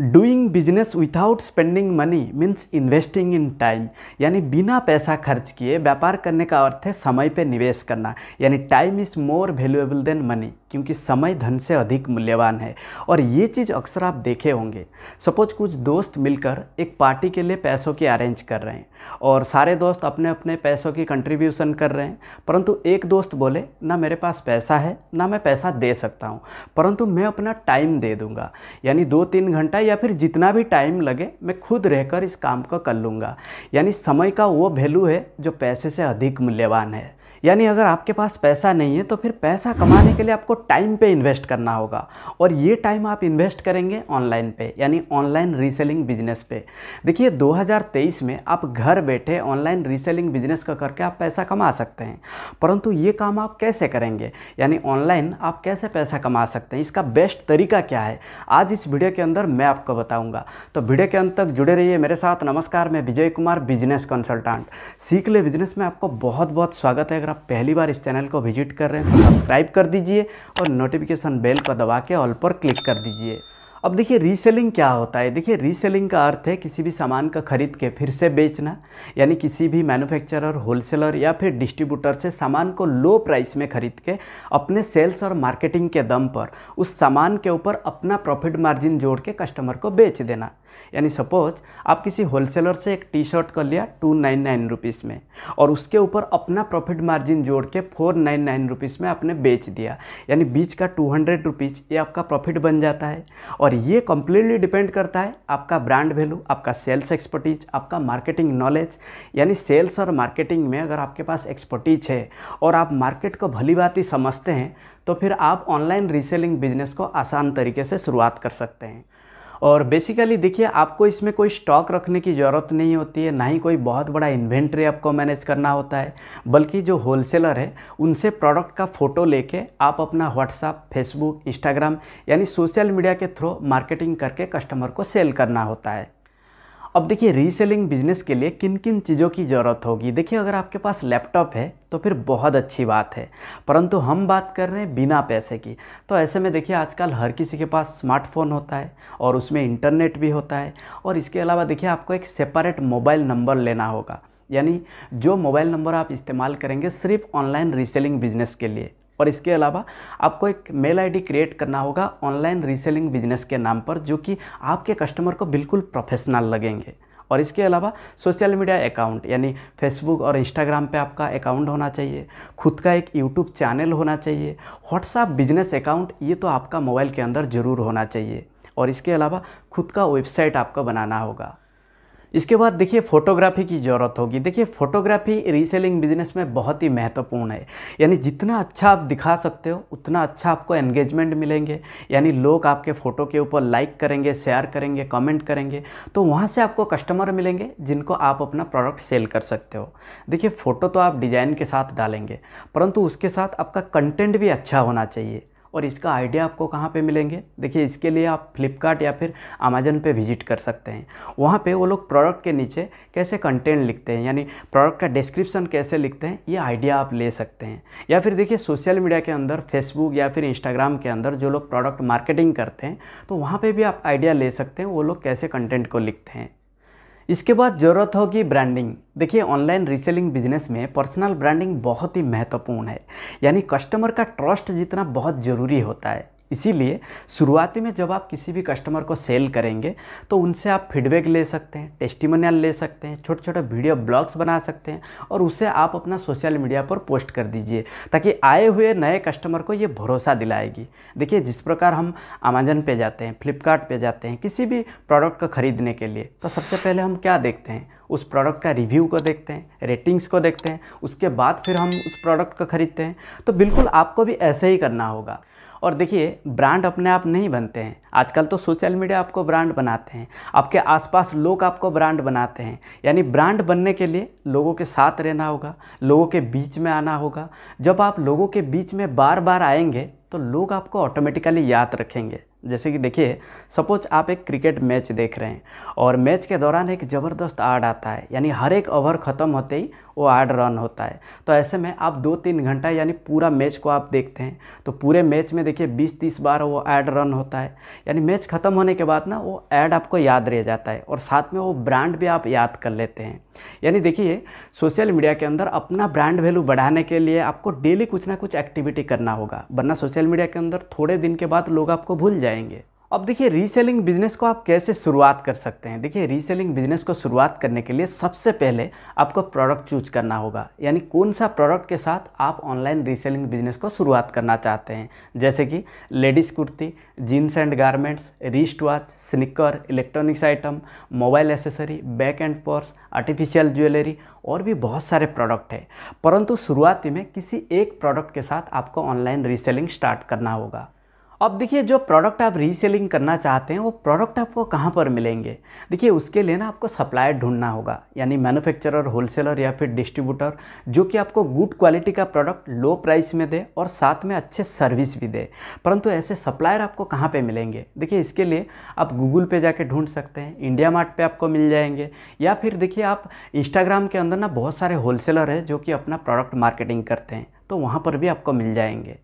doing business without spending money means investing in time यानी बिना पैसा खर्च किए व्यापार करने का अर्थ है समय पे निवेश करना यानी time is more valuable than money क्योंकि समय धन से अधिक मूल्यवान है और ये चीज़ अक्सर आप देखे होंगे सपोज कुछ दोस्त मिलकर एक पार्टी के लिए पैसों की अरेंज कर रहे हैं और सारे दोस्त अपने अपने पैसों की कंट्रीब्यूशन कर रहे हैं परंतु एक दोस्त बोले ना मेरे पास पैसा है ना मैं पैसा दे सकता हूँ परंतु मैं अपना टाइम दे दूँगा यानी दो तीन घंटा या फिर जितना भी टाइम लगे मैं खुद रहकर इस काम को कर लूँगा यानी समय का वो वैल्यू है जो पैसे से अधिक मूल्यवान है यानी अगर आपके पास पैसा नहीं है तो फिर पैसा कमाने के लिए आपको टाइम पे इन्वेस्ट करना होगा और ये टाइम आप इन्वेस्ट करेंगे ऑनलाइन पे यानी ऑनलाइन रीसेलिंग बिजनेस पे देखिए 2023 में आप घर बैठे ऑनलाइन रीसेलिंग बिजनेस का करके आप पैसा कमा सकते हैं परंतु ये काम आप कैसे करेंगे यानी ऑनलाइन आप कैसे पैसा कमा सकते हैं इसका बेस्ट तरीका क्या है आज इस वीडियो के अंदर मैं आपको बताऊँगा तो वीडियो के अंत तक जुड़े रहिए मेरे साथ नमस्कार मैं विजय कुमार बिजनेस कंसल्टेंट सीख ले बिजनेस में आपको बहुत बहुत स्वागत है अगर आप पहली बार इस चैनल को विजिट कर रहे हैं तो सब्सक्राइब कर दीजिए और नोटिफिकेशन बेल पर दबा के ऑल पर क्लिक कर दीजिए अब देखिए रीसेलिंग क्या होता है देखिए रीसेलिंग का अर्थ है किसी भी सामान का खरीद के फिर से बेचना यानी किसी भी मैन्युफैक्चरर होलसेलर या फिर डिस्ट्रीब्यूटर से सामान को लो प्राइस में खरीद के अपने सेल्स और मार्केटिंग के दम पर उस सामान के ऊपर अपना प्रॉफिट मार्जिन जोड़ के कस्टमर को बेच देना यानी सपोज आप किसी होलसेलर से एक टी शर्ट कर लिया टू नाइन नाइन रुपीज़ में और उसके ऊपर अपना प्रॉफिट मार्जिन जोड़ के फोर नाइन नाइन रुपीज़ में आपने बेच दिया यानी बीच का टू हंड्रेड रुपीज़ ये आपका प्रॉफिट बन जाता है और ये कम्प्लीटली डिपेंड करता है आपका ब्रांड वैल्यू आपका सेल्स एक्सपर्टीज आपका मार्केटिंग नॉलेज यानी सेल्स और मार्केटिंग में अगर आपके पास एक्सपर्टीज है और आप मार्केट को भली बात ही समझते हैं तो फिर आप ऑनलाइन रीसेलिंग बिजनेस को आसान तरीके से शुरुआत कर सकते हैं और बेसिकली देखिए आपको इसमें कोई स्टॉक रखने की ज़रूरत नहीं होती है ना ही कोई बहुत बड़ा इन्वेंट्री आपको मैनेज करना होता है बल्कि जो होलसेलर है उनसे प्रोडक्ट का फ़ोटो लेके आप अपना व्हाट्सअप फेसबुक इंस्टाग्राम यानी सोशल मीडिया के थ्रू मार्केटिंग करके कस्टमर को सेल करना होता है अब देखिए रीसेलिंग बिजनेस के लिए किन किन चीज़ों की ज़रूरत होगी देखिए अगर आपके पास लैपटॉप है तो फिर बहुत अच्छी बात है परंतु हम बात कर रहे हैं बिना पैसे की तो ऐसे में देखिए आजकल हर किसी के पास स्मार्टफोन होता है और उसमें इंटरनेट भी होता है और इसके अलावा देखिए आपको एक सेपरेट मोबाइल नंबर लेना होगा यानी जो मोबाइल नंबर आप इस्तेमाल करेंगे सिर्फ ऑनलाइन रीसेलिंग बिजनेस के लिए और इसके अलावा आपको एक मेल आईडी क्रिएट करना होगा ऑनलाइन रीसेलिंग बिजनेस के नाम पर जो कि आपके कस्टमर को बिल्कुल प्रोफेशनल लगेंगे और इसके अलावा सोशल मीडिया अकाउंट यानी फेसबुक और इंस्टाग्राम पे आपका अकाउंट होना चाहिए खुद का एक यूट्यूब चैनल होना चाहिए व्हाट्सअप बिजनेस अकाउंट ये तो आपका मोबाइल के अंदर ज़रूर होना चाहिए और इसके अलावा खुद का वेबसाइट आपका बनाना होगा इसके बाद देखिए फोटोग्राफी की ज़रूरत होगी देखिए फोटोग्राफी रीसेलिंग बिजनेस में बहुत ही महत्वपूर्ण है यानी जितना अच्छा आप दिखा सकते हो उतना अच्छा आपको एंगेजमेंट मिलेंगे यानी लोग आपके फ़ोटो के ऊपर लाइक करेंगे शेयर करेंगे कमेंट करेंगे तो वहाँ से आपको कस्टमर मिलेंगे जिनको आप अपना प्रोडक्ट सेल कर सकते हो देखिए फ़ोटो तो आप डिज़ाइन के साथ डालेंगे परंतु उसके साथ आपका कंटेंट भी अच्छा होना चाहिए और इसका आइडिया आपको कहाँ पे मिलेंगे देखिए इसके लिए आप फ्लिपकार्ट या फिर अमेजन पे विजिट कर सकते हैं वहाँ पे वो लोग प्रोडक्ट के नीचे कैसे कंटेंट लिखते हैं यानी प्रोडक्ट का डिस्क्रिप्शन कैसे लिखते हैं ये आइडिया आप ले सकते हैं या फिर देखिए सोशल मीडिया के अंदर फेसबुक या फिर इंस्टाग्राम के अंदर जो लोग प्रोडक्ट मार्केटिंग करते हैं तो वहाँ पर भी आप आइडिया ले सकते हैं वो लोग कैसे कंटेंट को लिखते हैं इसके बाद ज़रूरत होगी ब्रांडिंग देखिए ऑनलाइन रीसेलिंग बिजनेस में पर्सनल ब्रांडिंग बहुत ही महत्वपूर्ण है यानी कस्टमर का ट्रस्ट जीतना बहुत ज़रूरी होता है इसीलिए शुरुआती में जब आप किसी भी कस्टमर को सेल करेंगे तो उनसे आप फीडबैक ले सकते हैं टेस्टिमोनियल ले सकते हैं छोटे छोटे वीडियो ब्लॉग्स बना सकते हैं और उसे आप अपना सोशल मीडिया पर पोस्ट कर दीजिए ताकि आए हुए नए कस्टमर को ये भरोसा दिलाएगी देखिए जिस प्रकार हम अमेजन पे जाते हैं फ्लिपकार्ट जाते हैं किसी भी प्रोडक्ट को ख़रीदने के लिए तो सबसे पहले हम क्या देखते हैं उस प्रोडक्ट का रिव्यू को देखते हैं रेटिंग्स को देखते हैं उसके बाद फिर हम उस प्रोडक्ट को ख़रीदते हैं तो बिल्कुल आपको भी ऐसे ही करना होगा और देखिए ब्रांड अपने आप नहीं बनते हैं आजकल तो सोशल मीडिया आपको ब्रांड बनाते हैं आपके आसपास लोग आपको ब्रांड बनाते हैं यानी ब्रांड बनने के लिए लोगों के साथ रहना होगा लोगों के बीच में आना होगा जब आप लोगों के बीच में बार बार आएंगे तो लोग आपको ऑटोमेटिकली याद रखेंगे जैसे कि देखिए सपोज आप एक क्रिकेट मैच देख रहे हैं और मैच के दौरान एक ज़बरदस्त आड आता है यानी हर एक ओवर ख़त्म होते ही वो आड रन होता है तो ऐसे में आप दो तीन घंटा यानी पूरा मैच को आप देखते हैं तो पूरे मैच में देखिए बीस तीस बार वो ऐड रन होता है यानी मैच ख़त्म होने के बाद ना वो ऐड आपको याद रह जाता है और साथ में वो ब्रांड भी आप याद कर लेते हैं यानी देखिए सोशल मीडिया के अंदर अपना ब्रांड वैल्यू बढ़ाने के लिए आपको डेली कुछ ना कुछ एक्टिविटी करना होगा वरना सोशल मीडिया के अंदर थोड़े दिन के बाद लोग आपको भूल जाए जाएंगे अब देखिए रीसेलिंग बिजनेस को आप कैसे शुरुआत कर सकते हैं देखिए रीसेलिंग बिजनेस को शुरुआत करने के लिए सबसे पहले आपको प्रोडक्ट चूज करना होगा यानी कौन सा प्रोडक्ट के साथ आप ऑनलाइन रीसेलिंग बिजनेस को शुरुआत करना चाहते हैं जैसे कि ladies kurti jeans and garments wrist watch sneaker electronics item mobile accessory bag and purse artificial jewellery और भी बहुत सारे प्रोडक्ट है परंतु शुरुआती में किसी एक प्रोडक्ट के साथ आपको ऑनलाइन रीसेलिंग स्टार्ट करना होगा अब देखिए जो प्रोडक्ट आप रीसेलिंग करना चाहते हैं वो प्रोडक्ट आपको कहाँ पर मिलेंगे देखिए उसके लिए ना आपको सप्लायर ढूंढना होगा यानी मैन्युफैक्चरर होलसेलर या फिर डिस्ट्रीब्यूटर जो कि आपको गुड क्वालिटी का प्रोडक्ट लो प्राइस में दे और साथ में अच्छे सर्विस भी दे परंतु ऐसे सप्लायर आपको कहाँ पर मिलेंगे देखिए इसके लिए आप गूगल पर जाके ढूंढ सकते हैं इंडिया मार्ट पर आपको मिल जाएंगे या फिर देखिए आप इंस्टाग्राम के अंदर ना बहुत सारे होलसेलर हैं जो कि अपना प्रोडक्ट मार्केटिंग करते हैं तो वहाँ पर भी आपको मिल जाएंगे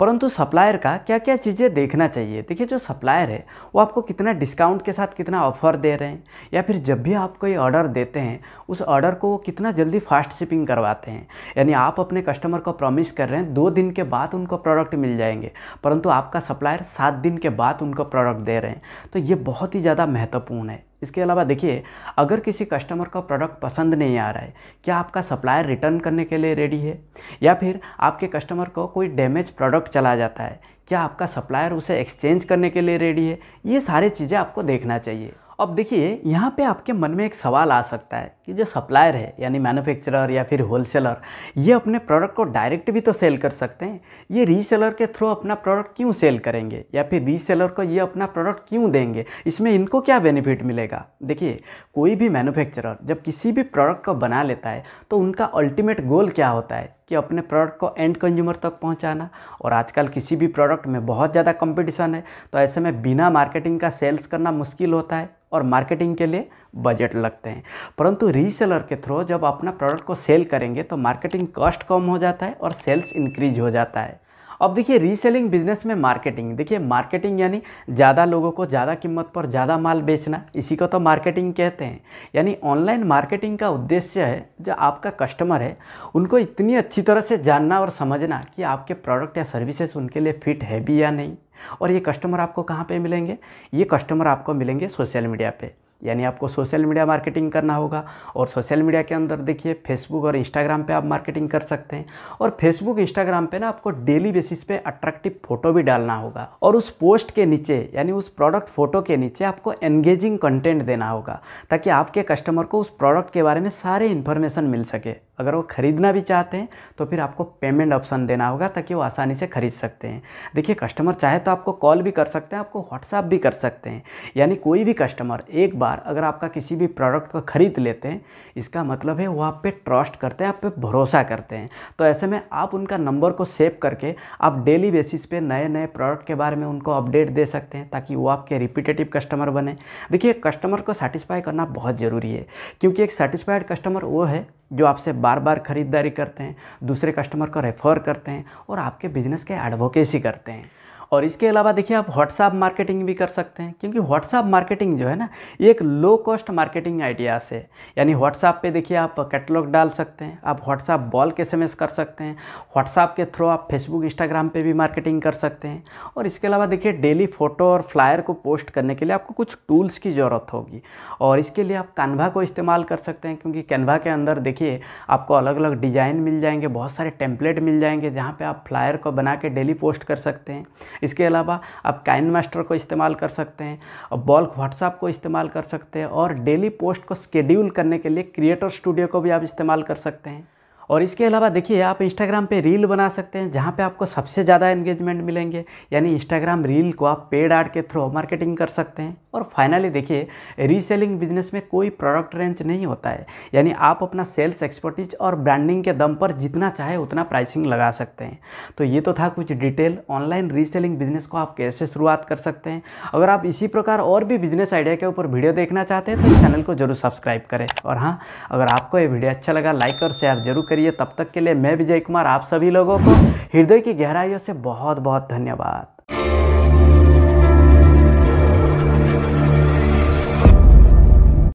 परंतु सप्लायर का क्या क्या चीज़ें देखना चाहिए देखिए जो सप्लायर है वो आपको कितना डिस्काउंट के साथ कितना ऑफर दे रहे हैं या फिर जब भी आप कोई ऑर्डर देते हैं उस ऑर्डर को वो कितना जल्दी फास्ट शिपिंग करवाते हैं यानी आप अपने कस्टमर को प्रॉमिस कर रहे हैं दो दिन के बाद उनको प्रोडक्ट मिल जाएंगे परंतु आपका सप्लायर सात दिन के बाद उनको प्रोडक्ट दे रहे हैं तो ये बहुत ही ज़्यादा महत्वपूर्ण है इसके अलावा देखिए अगर किसी कस्टमर का प्रोडक्ट पसंद नहीं आ रहा है क्या आपका सप्लायर रिटर्न करने के लिए रेडी है या फिर आपके कस्टमर को कोई डैमेज प्रोडक्ट चला जाता है क्या आपका सप्लायर उसे एक्सचेंज करने के लिए रेडी है ये सारी चीज़ें आपको देखना चाहिए अब देखिए यहाँ पे आपके मन में एक सवाल आ सकता है कि जो सप्लायर है यानी मैन्युफैक्चरर या फिर होलसेलर ये अपने प्रोडक्ट को डायरेक्ट भी तो सेल कर सकते हैं ये रीसेलर के थ्रू अपना प्रोडक्ट क्यों सेल करेंगे या फिर रीसेलर को ये अपना प्रोडक्ट क्यों देंगे इसमें इनको क्या बेनिफिट मिलेगा देखिए कोई भी मैनुफैक्चरर जब किसी भी प्रोडक्ट को बना लेता है तो उनका अल्टीमेट गोल क्या होता है कि अपने प्रोडक्ट को एंड कंज्यूमर तक पहुंचाना और आजकल किसी भी प्रोडक्ट में बहुत ज़्यादा कंपटीशन है तो ऐसे में बिना मार्केटिंग का सेल्स करना मुश्किल होता है और मार्केटिंग के लिए बजट लगते हैं परंतु रीसेलर के थ्रू जब अपना प्रोडक्ट को सेल करेंगे तो मार्केटिंग कॉस्ट कम हो जाता है और सेल्स इंक्रीज हो जाता है अब देखिए रीसेलिंग बिजनेस में मार्केटिंग देखिए मार्केटिंग यानी ज़्यादा लोगों को ज़्यादा कीमत पर ज़्यादा माल बेचना इसी को तो मार्केटिंग कहते हैं यानी ऑनलाइन मार्केटिंग का उद्देश्य है जो आपका कस्टमर है उनको इतनी अच्छी तरह से जानना और समझना कि आपके प्रोडक्ट या सर्विसेज उनके लिए फिट है भी या नहीं और ये कस्टमर आपको कहाँ पे मिलेंगे ये कस्टमर आपको मिलेंगे सोशल मीडिया पे यानी आपको सोशल मीडिया मार्केटिंग करना होगा और सोशल मीडिया के अंदर देखिए फेसबुक और इंस्टाग्राम पे आप मार्केटिंग कर सकते हैं और फेसबुक इंस्टाग्राम पे ना आपको डेली बेसिस पे अट्रैक्टिव फोटो भी डालना होगा और उस पोस्ट के नीचे यानी उस प्रोडक्ट फोटो के नीचे आपको एंगेजिंग कंटेंट देना होगा ताकि आपके कस्टमर को उस प्रोडक्ट के बारे में सारे इन्फॉर्मेशन मिल सके अगर वो ख़रीदना भी चाहते हैं तो फिर आपको पेमेंट ऑप्शन देना होगा ताकि वो आसानी से ख़रीद सकते हैं देखिए कस्टमर चाहे तो आपको कॉल भी कर सकते हैं आपको व्हाट्सअप भी कर सकते हैं यानी कोई भी कस्टमर एक बार अगर आपका किसी भी प्रोडक्ट को ख़रीद लेते हैं इसका मतलब है वो आप पे ट्रस्ट करते हैं आप पे भरोसा करते हैं तो ऐसे में आप उनका नंबर को सेव करके आप डेली बेसिस पर नए नए प्रोडक्ट के बारे में उनको अपडेट दे सकते हैं ताकि वो आपके रिपीटेटिव कस्टमर बने देखिए कस्टमर को सेटिस्फाई करना बहुत ज़रूरी है क्योंकि एक सेटिस्फाइड कस्टमर वो है जो आपसे बार बार ख़रीदारी करते हैं दूसरे कस्टमर को रेफ़र करते हैं और आपके बिज़नेस के एडवोकेसी करते हैं और इसके अलावा देखिए आप व्हाट्सअप मार्केटिंग भी कर सकते हैं क्योंकि व्हाट्सअप मार्केटिंग जो है ना ये एक लो कॉस्ट मार्केटिंग आइडियाज़ है यानी व्हाट्सअप पे देखिए आप कैटलॉग डाल सकते हैं आप व्हाट्सअप बॉल के एस कर सकते हैं व्हाट्सअप के थ्रू आप फेसबुक इंस्टाग्राम पर भी मार्केटिंग कर सकते हैं और इसके अलावा देखिए डेली फ़ोटो और फ्लायर को पोस्ट करने के लिए आपको कुछ टूल्स की ज़रूरत होगी और इसके लिए आप कैनवा को इस्तेमाल कर सकते हैं क्योंकि कैनवा के अंदर देखिए आपको अलग अलग डिज़ाइन मिल जाएंगे बहुत सारे टेम्पलेट मिल जाएंगे जहाँ पर आप फ्लायर को बना के डेली पोस्ट कर सकते हैं इसके अलावा आप काइन मास्टर को इस्तेमाल कर सकते हैं और बल्क व्हाट्सअप को इस्तेमाल कर सकते हैं और डेली पोस्ट को स्केड्यूल करने के लिए क्रिएटर स्टूडियो को भी आप इस्तेमाल कर सकते हैं और इसके अलावा देखिए आप इंस्टाग्राम पे रील बना सकते हैं जहाँ पे आपको सबसे ज़्यादा एंगेजमेंट मिलेंगे यानी इंस्टाग्राम रील को आप पेड आर्ट के थ्रू मार्केटिंग कर सकते हैं और फाइनली देखिए रीसेलिंग बिजनेस में कोई प्रोडक्ट रेंज नहीं होता है यानी आप अपना सेल्स एक्सपर्टीज और ब्रांडिंग के दम पर जितना चाहे उतना प्राइसिंग लगा सकते हैं तो ये तो था कुछ डिटेल ऑनलाइन रीसेलिंग बिजनेस को आप कैसे शुरुआत कर सकते हैं अगर आप इसी प्रकार और भी बिजनेस आइडिया के ऊपर वीडियो देखना चाहते हैं तो चैनल को जरूर सब्सक्राइब करें और हाँ अगर आपको ये वीडियो अच्छा लगा लाइक और शेयर जरूर करिए तब तक के लिए मैं विजय कुमार आप सभी लोगों को हृदय की गहराइयों से बहुत बहुत धन्यवाद